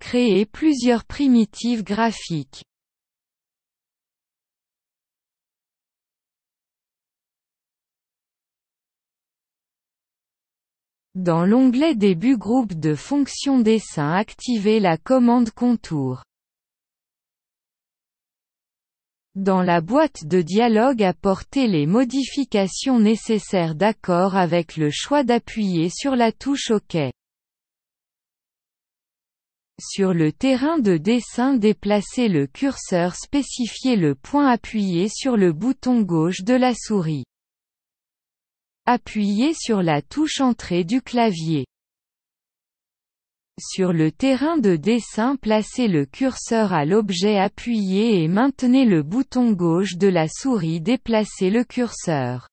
créer plusieurs primitives graphiques. Dans l'onglet Début groupe de fonctions dessin activez la commande Contour. Dans la boîte de dialogue apportez les modifications nécessaires d'accord avec le choix d'appuyer sur la touche OK. Sur le terrain de dessin déplacez le curseur spécifiez le point appuyé sur le bouton gauche de la souris. Appuyez sur la touche entrée du clavier. Sur le terrain de dessin placez le curseur à l'objet appuyé et maintenez le bouton gauche de la souris déplacez le curseur.